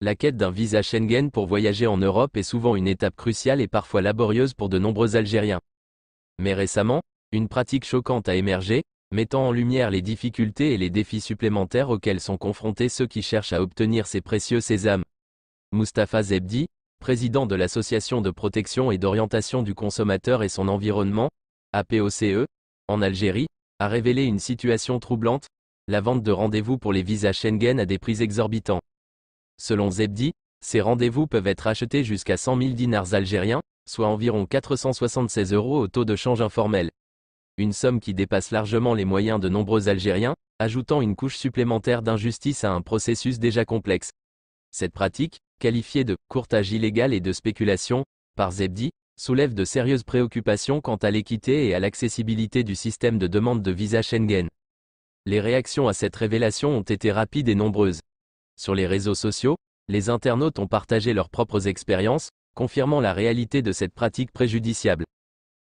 La quête d'un visa Schengen pour voyager en Europe est souvent une étape cruciale et parfois laborieuse pour de nombreux Algériens. Mais récemment, une pratique choquante a émergé, mettant en lumière les difficultés et les défis supplémentaires auxquels sont confrontés ceux qui cherchent à obtenir ces précieux sésames. Mustapha Zebdi, président de l'Association de protection et d'orientation du consommateur et son environnement, APOCE, en Algérie, a révélé une situation troublante, la vente de rendez-vous pour les visas Schengen à des prix exorbitants. Selon Zebdi, ces rendez-vous peuvent être achetés jusqu'à 100 000 dinars algériens, soit environ 476 euros au taux de change informel. Une somme qui dépasse largement les moyens de nombreux Algériens, ajoutant une couche supplémentaire d'injustice à un processus déjà complexe. Cette pratique, qualifiée de courtage illégal et de spéculation, par Zebdi, soulève de sérieuses préoccupations quant à l'équité et à l'accessibilité du système de demande de visa Schengen. Les réactions à cette révélation ont été rapides et nombreuses. Sur les réseaux sociaux, les internautes ont partagé leurs propres expériences, confirmant la réalité de cette pratique préjudiciable.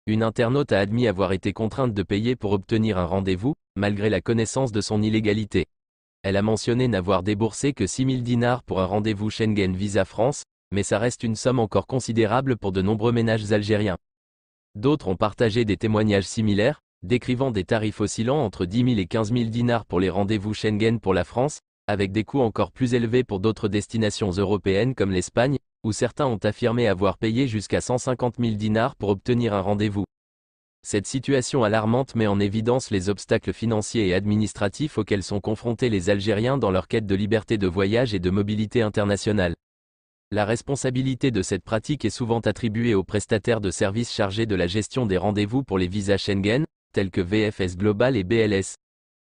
Une internaute a admis avoir été contrainte de payer pour obtenir un rendez-vous, malgré la connaissance de son illégalité. Elle a mentionné n'avoir déboursé que 6000 dinars pour un rendez-vous Schengen Visa France, mais ça reste une somme encore considérable pour de nombreux ménages algériens. D'autres ont partagé des témoignages similaires, décrivant des tarifs oscillant entre 10 000 et 15 000 dinars pour les rendez-vous Schengen pour la France, avec des coûts encore plus élevés pour d'autres destinations européennes comme l'Espagne, où certains ont affirmé avoir payé jusqu'à 150 000 dinars pour obtenir un rendez-vous. Cette situation alarmante met en évidence les obstacles financiers et administratifs auxquels sont confrontés les Algériens dans leur quête de liberté de voyage et de mobilité internationale. La responsabilité de cette pratique est souvent attribuée aux prestataires de services chargés de la gestion des rendez-vous pour les visas Schengen, tels que VFS Global et BLS.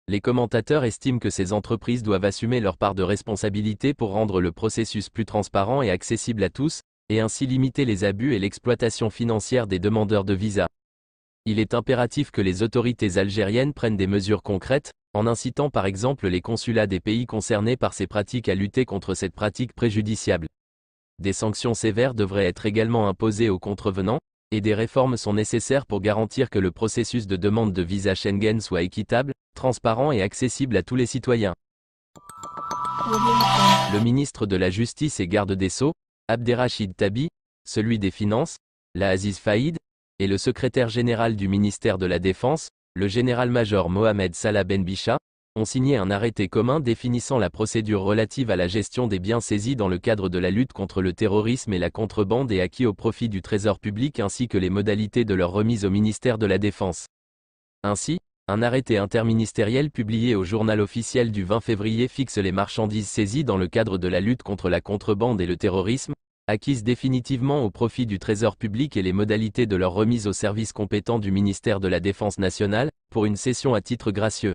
Les commentateurs estiment que ces entreprises doivent assumer leur part de responsabilité pour rendre le processus plus transparent et accessible à tous, et ainsi limiter les abus et l'exploitation financière des demandeurs de visas. Il est impératif que les autorités algériennes prennent des mesures concrètes, en incitant par exemple les consulats des pays concernés par ces pratiques à lutter contre cette pratique préjudiciable des sanctions sévères devraient être également imposées aux contrevenants, et des réformes sont nécessaires pour garantir que le processus de demande de visa Schengen soit équitable, transparent et accessible à tous les citoyens. Le ministre de la Justice et garde des Sceaux, Abderrachid Tabi, celui des Finances, la Aziz Faïd, et le secrétaire général du ministère de la Défense, le général-major Mohamed Salah Ben Bicha, ont signé un arrêté commun définissant la procédure relative à la gestion des biens saisis dans le cadre de la lutte contre le terrorisme et la contrebande et acquis au profit du Trésor public ainsi que les modalités de leur remise au ministère de la Défense. Ainsi, un arrêté interministériel publié au journal officiel du 20 février fixe les marchandises saisies dans le cadre de la lutte contre la contrebande et le terrorisme, acquises définitivement au profit du Trésor public et les modalités de leur remise au service compétent du ministère de la Défense nationale, pour une cession à titre gracieux.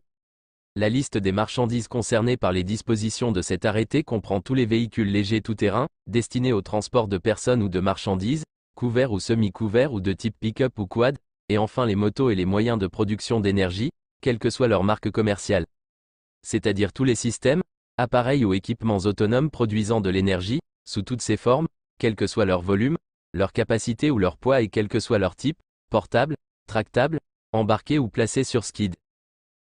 La liste des marchandises concernées par les dispositions de cet arrêté comprend tous les véhicules légers tout-terrain, destinés au transport de personnes ou de marchandises, couverts ou semi-couverts ou de type pick-up ou quad, et enfin les motos et les moyens de production d'énergie, quelle que soit leur marque commerciale. C'est-à-dire tous les systèmes, appareils ou équipements autonomes produisant de l'énergie, sous toutes ses formes, quel que soit leur volume, leur capacité ou leur poids et quel que soit leur type, portable, tractable, embarqué ou placé sur skid.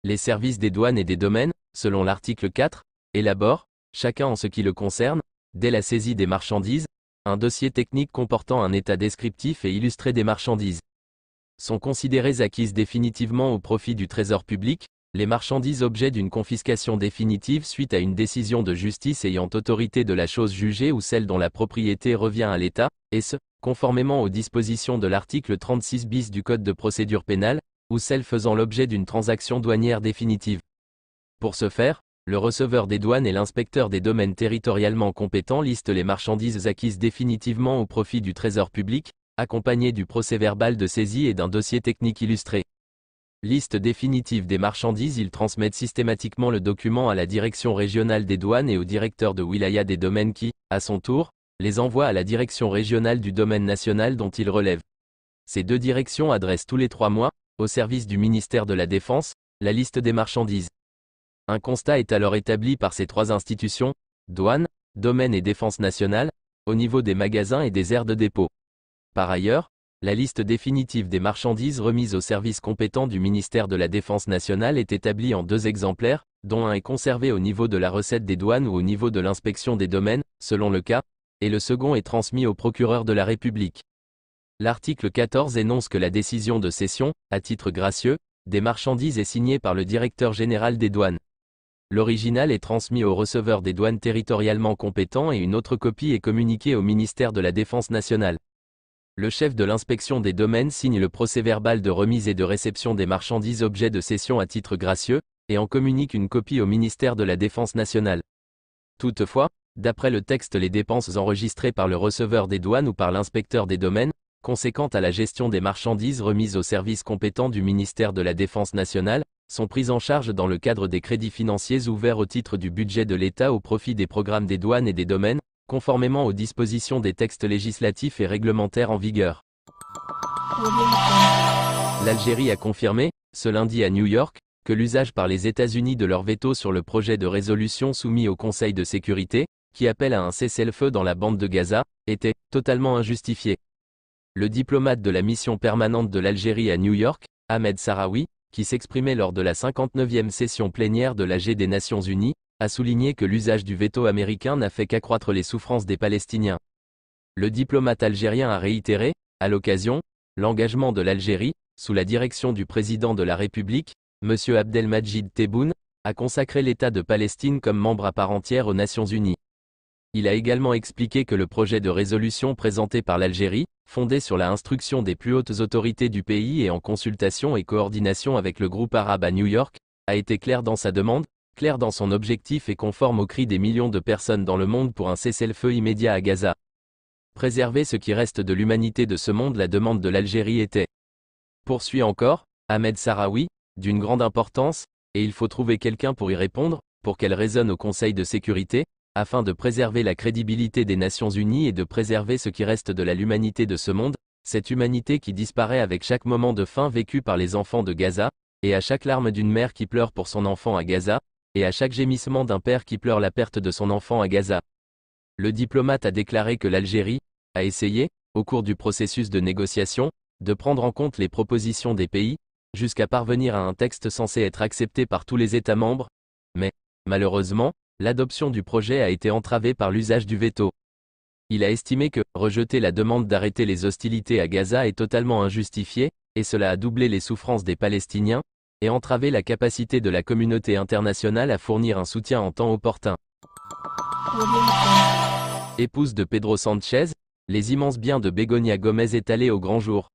Les services des douanes et des domaines, selon l'article 4, élaborent, chacun en ce qui le concerne, dès la saisie des marchandises, un dossier technique comportant un état descriptif et illustré des marchandises. Sont considérées acquises définitivement au profit du trésor public, les marchandises objets d'une confiscation définitive suite à une décision de justice ayant autorité de la chose jugée ou celle dont la propriété revient à l'État, et ce, conformément aux dispositions de l'article 36 bis du Code de procédure pénale, ou celles faisant l'objet d'une transaction douanière définitive. Pour ce faire, le receveur des douanes et l'inspecteur des domaines territorialement compétents listent les marchandises acquises définitivement au profit du Trésor public, accompagné du procès-verbal de saisie et d'un dossier technique illustré. Liste définitive des marchandises Ils transmettent systématiquement le document à la direction régionale des douanes et au directeur de wilaya des domaines qui, à son tour, les envoie à la direction régionale du domaine national dont ils relèvent. Ces deux directions adressent tous les trois mois, au service du ministère de la Défense, la liste des marchandises. Un constat est alors établi par ces trois institutions, douane, domaine et défense nationale, au niveau des magasins et des aires de dépôt. Par ailleurs, la liste définitive des marchandises remises au service compétent du ministère de la Défense nationale est établie en deux exemplaires, dont un est conservé au niveau de la recette des douanes ou au niveau de l'inspection des domaines, selon le cas, et le second est transmis au procureur de la République. L'article 14 énonce que la décision de cession, à titre gracieux, des marchandises est signée par le directeur général des douanes. L'original est transmis au receveur des douanes territorialement compétent et une autre copie est communiquée au ministère de la Défense nationale. Le chef de l'inspection des domaines signe le procès-verbal de remise et de réception des marchandises objets de cession à titre gracieux, et en communique une copie au ministère de la Défense nationale. Toutefois, d'après le texte les dépenses enregistrées par le receveur des douanes ou par l'inspecteur des domaines, conséquentes à la gestion des marchandises remises aux services compétents du ministère de la Défense nationale, sont prises en charge dans le cadre des crédits financiers ouverts au titre du budget de l'État au profit des programmes des douanes et des domaines, conformément aux dispositions des textes législatifs et réglementaires en vigueur. L'Algérie a confirmé, ce lundi à New York, que l'usage par les États-Unis de leur veto sur le projet de résolution soumis au Conseil de sécurité, qui appelle à un cessez-le-feu dans la bande de Gaza, était totalement injustifié. Le diplomate de la mission permanente de l'Algérie à New York, Ahmed Sarawi, qui s'exprimait lors de la 59e session plénière de l'AG des Nations Unies, a souligné que l'usage du veto américain n'a fait qu'accroître les souffrances des Palestiniens. Le diplomate algérien a réitéré, à l'occasion, l'engagement de l'Algérie, sous la direction du président de la République, M. Abdelmajid Tebboune, à consacrer l'État de Palestine comme membre à part entière aux Nations Unies. Il a également expliqué que le projet de résolution présenté par l'Algérie, fondé sur la instruction des plus hautes autorités du pays et en consultation et coordination avec le groupe arabe à New York, a été clair dans sa demande, clair dans son objectif et conforme au cri des millions de personnes dans le monde pour un cessez-le-feu immédiat à Gaza. Préserver ce qui reste de l'humanité de ce monde la demande de l'Algérie était. Poursuit encore, Ahmed Sarawi, d'une grande importance, et il faut trouver quelqu'un pour y répondre, pour qu'elle résonne au Conseil de sécurité, afin de préserver la crédibilité des Nations Unies et de préserver ce qui reste de l'humanité de ce monde, cette humanité qui disparaît avec chaque moment de faim vécu par les enfants de Gaza, et à chaque larme d'une mère qui pleure pour son enfant à Gaza, et à chaque gémissement d'un père qui pleure la perte de son enfant à Gaza. Le diplomate a déclaré que l'Algérie a essayé, au cours du processus de négociation, de prendre en compte les propositions des pays, jusqu'à parvenir à un texte censé être accepté par tous les États membres, mais, malheureusement, l'adoption du projet a été entravée par l'usage du veto. Il a estimé que rejeter la demande d'arrêter les hostilités à Gaza est totalement injustifié, et cela a doublé les souffrances des Palestiniens, et entravé la capacité de la communauté internationale à fournir un soutien en temps opportun. Épouse de Pedro Sanchez, les immenses biens de Begonia Gomez étalés au grand jour.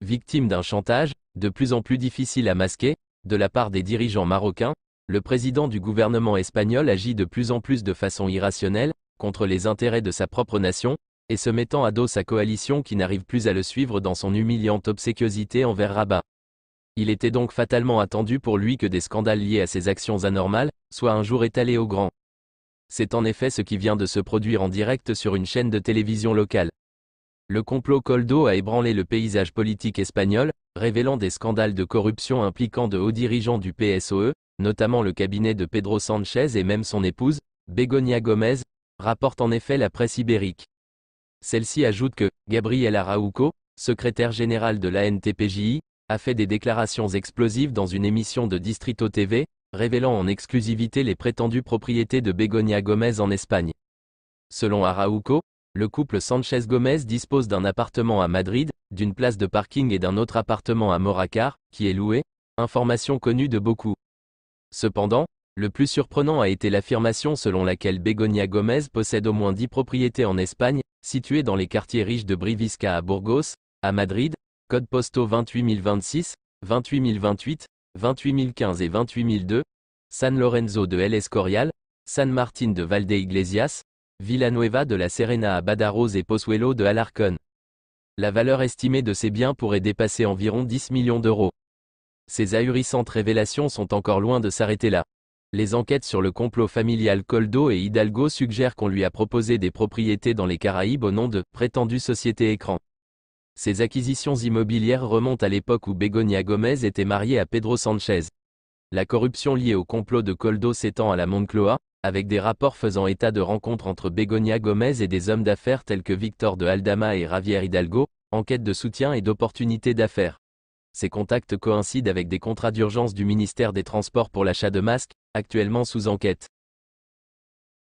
Victime d'un chantage, de plus en plus difficile à masquer, de la part des dirigeants marocains, le président du gouvernement espagnol agit de plus en plus de façon irrationnelle, contre les intérêts de sa propre nation, et se mettant à dos sa coalition qui n'arrive plus à le suivre dans son humiliante obséquiosité envers Rabat. Il était donc fatalement attendu pour lui que des scandales liés à ses actions anormales soient un jour étalés au grand. C'est en effet ce qui vient de se produire en direct sur une chaîne de télévision locale. Le complot Coldo a ébranlé le paysage politique espagnol, révélant des scandales de corruption impliquant de hauts dirigeants du PSOE, notamment le cabinet de Pedro Sanchez et même son épouse, Begonia Gomez, rapporte en effet la presse ibérique. Celle-ci ajoute que, Gabriel Arauco, secrétaire général de l'ANTPJI, a fait des déclarations explosives dans une émission de Distrito TV, révélant en exclusivité les prétendues propriétés de Begonia Gomez en Espagne. Selon Arauco, le couple Sanchez-Gomez dispose d'un appartement à Madrid, d'une place de parking et d'un autre appartement à Moracar, qui est loué, information connue de beaucoup. Cependant, le plus surprenant a été l'affirmation selon laquelle Begonia Gomez possède au moins 10 propriétés en Espagne, situées dans les quartiers riches de Brivisca à Burgos, à Madrid, code postaux 28026, 28028, 28015 et 28002, San Lorenzo de El Escorial, San Martín de Valde Iglesias, Villanueva de la Serena à Badaroz et Pozuelo de Alarcón la valeur estimée de ces biens pourrait dépasser environ 10 millions d'euros. Ces ahurissantes révélations sont encore loin de s'arrêter là. Les enquêtes sur le complot familial Coldo et Hidalgo suggèrent qu'on lui a proposé des propriétés dans les Caraïbes au nom de prétendue société écran. Ces acquisitions immobilières remontent à l'époque où Begonia Gomez était mariée à Pedro Sanchez. La corruption liée au complot de Coldo s'étend à la Moncloa, avec des rapports faisant état de rencontres entre Begonia Gomez et des hommes d'affaires tels que Victor de Aldama et Javier Hidalgo, en quête de soutien et d'opportunités d'affaires. Ces contacts coïncident avec des contrats d'urgence du ministère des Transports pour l'achat de masques, actuellement sous enquête.